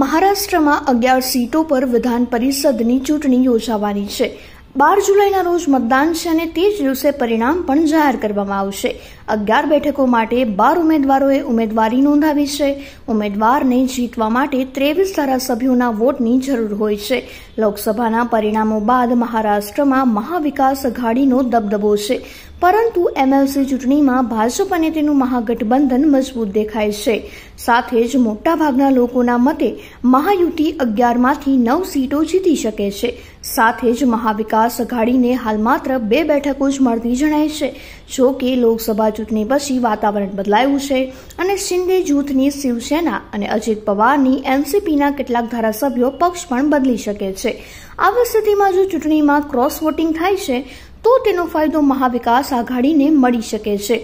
મહારાષ્ટ્રમાં અગિયાર સીટો પર વિધાન પરિષદની ચૂંટણી યોજાવાની છે બાર જુલાઈના રોજ મતદાન છે અને તે જ દિવસે પરિણામ પણ જાહેર કરવામાં આવશે અગિયાર બેઠકો માટે બાર ઉમેદવારોએ ઉમેદવારી નોંધાવી છે ઉમેદવારને જીતવા માટે ત્રેવીસ ધારાસભ્યોના વોટની જરૂર હોય છે લોકસભાના પરિણામો બાદ મહારાષ્ટ્રમાં મહાવિકાસ અઘાડીનો દબદબો છે પરંતુ એમએલસી ચૂંટણીમાં ભાજપ અને તેનું મહાગઠબંધન મજબૂત દેખાય છે સાથે જ મોટાભાગના લોકોના મતે મહાયુતિ અગિયારમાંથી નવ સીટો જીતી શકે છે સાથે જ મહાવિકાસ અઘાડીને હાલ માત્ર બે બેઠકો જ મળતી જણાય છે જો કે લોકસભા ચૂંટણી પછી વાતાવરણ બદલાયું છે અને શિંદે જૂથની શિવસેના અને અજિત પવારની એનસીપીના કેટલાક ધારાસભ્યો પક્ષ પણ બદલી શકે છે આવી સ્થિતિમાં જો ચૂંટણીમાં ક્રોસ વોટિંગ થાય છે તો તેનો ફાયદો મહાવિકાસ આઘાડીને મળી શકે છે